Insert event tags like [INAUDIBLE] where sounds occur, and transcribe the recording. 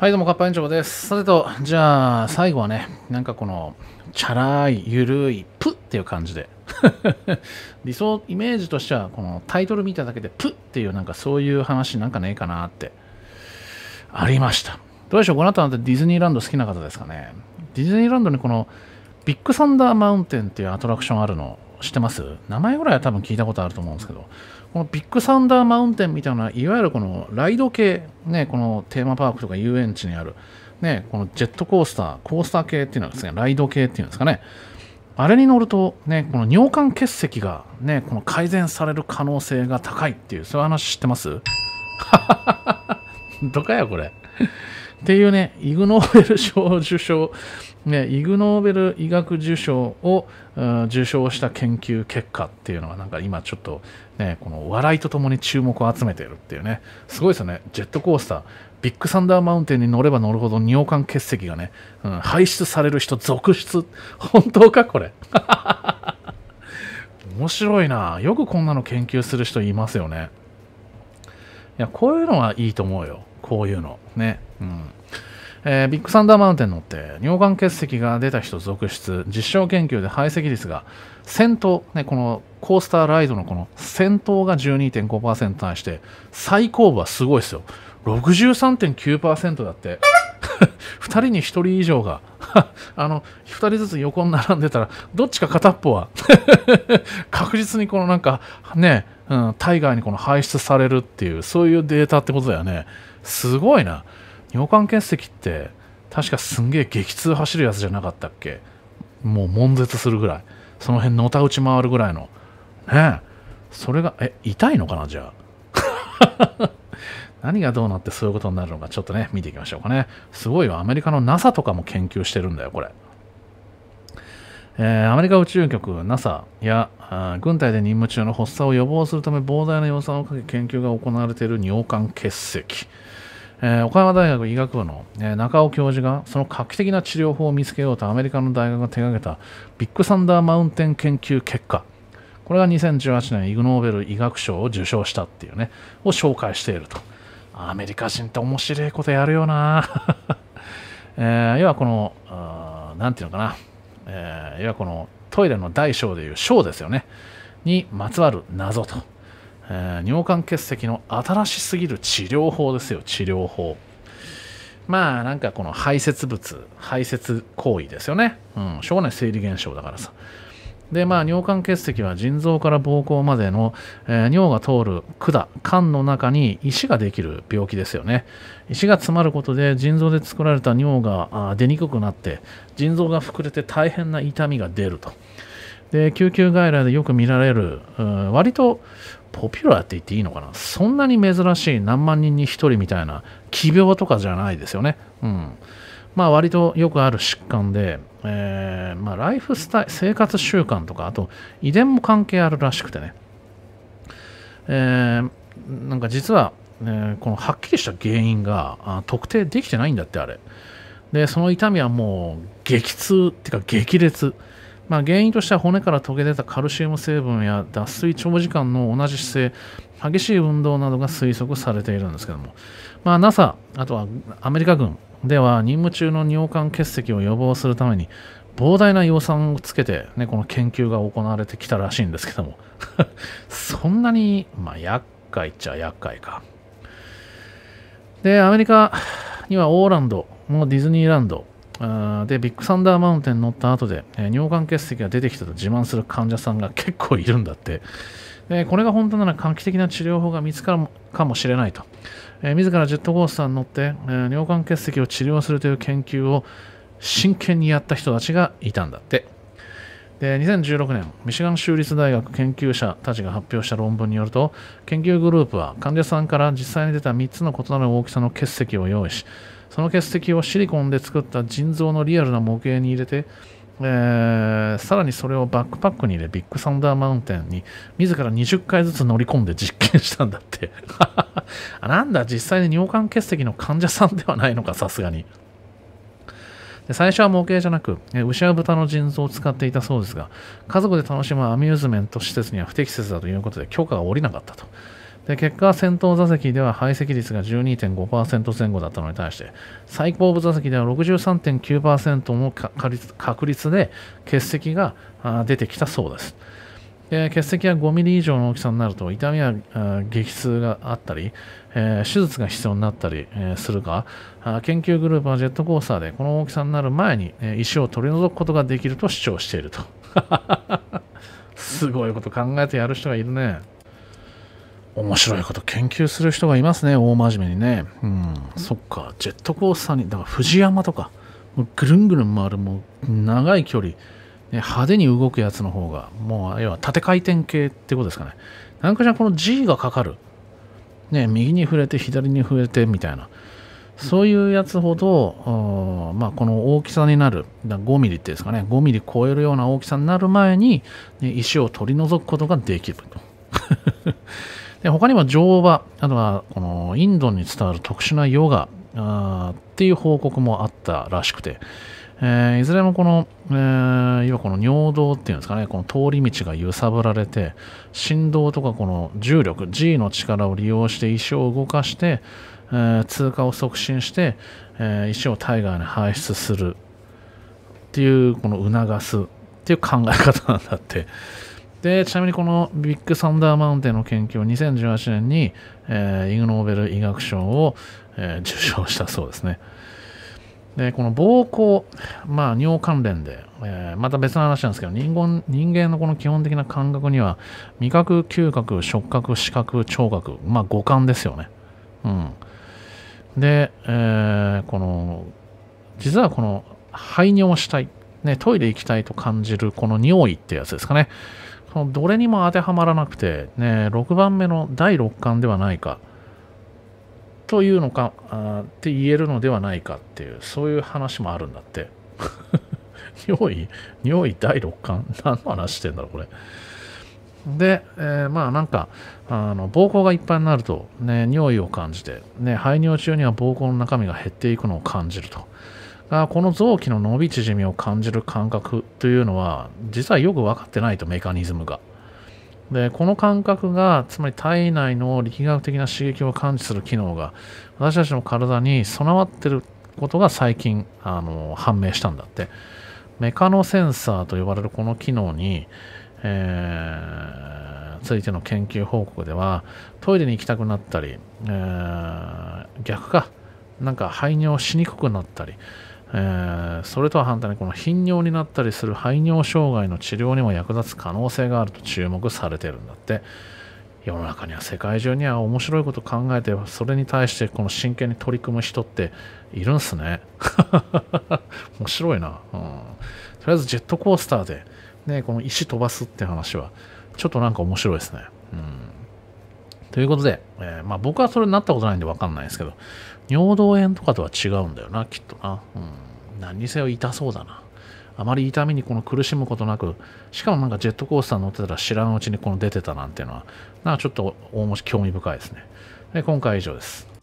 はいどうも、かっぱ園長です。さてと、じゃあ、最後はね、なんかこの、チャラい、ゆるい、プっていう感じで。[LAUGHS] 理想、イメージとしては、このタイトル見ただけで、プっていう、なんかそういう話なんかねえかなって、ありました。どうでしょう、この後なんてディズニーランド好きな方ですかね。ディズニーランドにこの、ビッグサンダーマウンテンっていうアトラクションあるの、知ってます名前ぐらいは多分聞いたことあると思うんですけど、このビッグサンダーマウンテンみたいな、いわゆるこのライド系、ね、このテーマパークとか遊園地にある、ね、このジェットコースター、コースター系っていうのはですね、ライド系っていうんですかね、あれに乗ると、ね、この尿管結石が、ね、この改善される可能性が高いっていう、そういう話知ってます [LAUGHS] 当かよ、これ。っていうね、イグ・ノーベル賞受賞、ね、イグ・ノーベル医学受賞を、うん、受賞した研究結果っていうのは、なんか今ちょっと、ね、この笑いとともに注目を集めているっていうね、すごいですよね、ジェットコースター、ビッグサンダーマウンテンに乗れば乗るほど尿管結石がね、うん、排出される人続出、本当か、これ。[LAUGHS] 面白いな、よくこんなの研究する人いますよね。いや、こういうのはいいと思うよ。こういうのね、うんえー、ビッグサンダーマウンテン乗って尿管結石が出た人続出実証研究で排斥率が先頭、ね、このコースターライドのこの先頭が12.5%に対して最後部はすごいですよ63.9%だって2 [LAUGHS] 人に1人以上が [LAUGHS] あの2人ずつ横に並んでたらどっちか片っぽは [LAUGHS] 確実にこのなんかね、うん、体外にこの排出されるっていうそういうデータってことだよね。すごいな。尿管結石って、確かすんげえ激痛走るやつじゃなかったっけもう悶絶するぐらい。その辺のた打ち回るぐらいの。ねえ。それが、え、痛いのかなじゃあ。[LAUGHS] 何がどうなってそういうことになるのかちょっとね、見ていきましょうかね。すごいよ。アメリカの NASA とかも研究してるんだよ、これ。えー、アメリカ宇宙局 NASA や軍隊で任務中の発作を予防するため膨大な予算をかけ研究が行われている尿管結石。えー、岡山大学医学部の、えー、中尾教授がその画期的な治療法を見つけようとアメリカの大学が手掛けたビッグサンダーマウンテン研究結果これが2018年イグ・ノーベル医学賞を受賞したっていうねを紹介しているとアメリカ人って面白いことやるよな、[LAUGHS] えー、要はこの何て言うのかな、えー、要はこのトイレの大小でいう小ですよねにまつわる謎とえー、尿管結石の新しすぎる治療法ですよ治療法まあなんかこの排泄物排泄行為ですよね、うん、しょうがない生理現象だからさでまあ尿管結石は腎臓から膀胱までの、えー、尿が通る管管の中に石ができる病気ですよね石が詰まることで腎臓で作られた尿が出にくくなって腎臓が膨れて大変な痛みが出るとで救急外来でよく見られる、割とポピュラーって言っていいのかなそんなに珍しい何万人に1人みたいな奇病とかじゃないですよね。うんまあ、割とよくある疾患で、えー、まあ、ライフスタイル生活習慣とかあと遺伝も関係あるらしくてね、えー、なんか実は、えー、このはっきりした原因が特定できてないんだってあれでその痛みはもう激痛っていうか激烈まあ、原因としては骨から溶け出たカルシウム成分や脱水長時間の同じ姿勢激しい運動などが推測されているんですけども、まあ、NASA あとはアメリカ軍では任務中の尿管結石を予防するために膨大な予算をつけて、ね、この研究が行われてきたらしいんですけども [LAUGHS] そんなに、まあ、厄介っちゃ厄介かでアメリカにはオーランドもうディズニーランドでビッグサンダーマウンテン乗った後で、えー、尿管結石が出てきたと自慢する患者さんが結構いるんだって、これが本当なら画期的な治療法が見つかるかもしれないと、えー、自らジェットコースターに乗って、えー、尿管結石を治療するという研究を真剣にやった人たちがいたんだってで2016年ミシガン州立大学研究者たちが発表した論文によると研究グループは患者さんから実際に出た3つの異なる大きさの結石を用意しその結石をシリコンで作った腎臓のリアルな模型に入れて、えー、さらにそれをバックパックに入れビッグサンダーマウンテンに自ら20回ずつ乗り込んで実験したんだって [LAUGHS] なんだ実際に尿管結石の患者さんではないのかさすがに最初は模型じゃなく、牛や豚の腎臓を使っていたそうですが、家族で楽しむアミューズメント施設には不適切だということで許可が下りなかったと。で結果、先頭座席では排斥率が12.5%前後だったのに対して、最後部座席では63.9%の確率で欠席が出てきたそうです。で石は5ミリ以上の大きさになると痛みや激痛があったり、えー、手術が必要になったり、するが研究グループはジェットコースターでこの大きさになる前に、石を取り除くことができると主張していると [LAUGHS] すごいこと考えてやる人がいるね。面白いこと研究する人がいますね、大真面目にね。うん、そっか、ジェットコースターに、だから藤山とか、もうぐるんぐるん回る、もう長い距離、ね、派手に動くやつの方が、もう、要は縦回転系ってことですかね。なんかじゃこの G がかかる。ね、右に触れて、左に触れて、みたいな。そういうやつほど、まあ、この大きさになる、5ミリってですかね、5ミリ超えるような大きさになる前に、ね、石を取り除くことができると。で他にも乗馬、あとはこのインドに伝わる特殊なヨガあっていう報告もあったらしくて、えー、いずれもこの、えー、要はこの尿道っていうんですかね、この通り道が揺さぶられて、振動とかこの重力、G の力を利用して石を動かして、えー、通過を促進して、えー、石を体外に排出するっていう、この促すっていう考え方なんだって。で、ちなみにこのビッグサンダーマウンテンの研究は2018年に、えー、イグ・ノーベル医学賞を、えー、受賞したそうですね。で、この膀胱、まあ尿関連で、えー、また別の話なんですけど人間、人間のこの基本的な感覚には、味覚、嗅覚、触覚、視覚、聴覚、まあ五感ですよね。うん。で、えー、この、実はこの排尿したい、ね、トイレ行きたいと感じるこの匂いってやつですかね。そのどれにも当てはまらなくて、ね、6番目の第6巻ではないかというのかあって言えるのではないかっていうそういう話もあるんだって尿 [LAUGHS] 意尿意第6巻何の話してんだろこれで、えー、まあなんかあの膀胱がいっぱいになると、ね、尿意を感じて、ね、排尿中には膀胱の中身が減っていくのを感じるとが、この臓器の伸び縮みを感じる感覚というのは、実はよく分かってないと、メカニズムが。で、この感覚が、つまり体内の力学的な刺激を感知する機能が、私たちの体に備わってることが最近、あの、判明したんだって。メカノセンサーと呼ばれるこの機能に、えー、ついての研究報告では、トイレに行きたくなったり、えー、逆か、なんか排尿しにくくなったり、えー、それとは反対にこの頻尿になったりする排尿障害の治療にも役立つ可能性があると注目されてるんだって世の中には世界中には面白いこと考えてそれに対してこの真剣に取り組む人っているんすね [LAUGHS] 面白いな、うん、とりあえずジェットコースターで、ね、この石飛ばすって話はちょっとなんか面白いですね、うんということで、えー、まあ僕はそれになったことないんでわかんないですけど、尿道炎とかとは違うんだよな、きっとな。うん。何にせよ痛そうだな。あまり痛みにこの苦しむことなく、しかもなんかジェットコースター乗ってたら知らんうちにこの出てたなんていうのは、なんかちょっと大もし興味深いですね。で今回は以上です。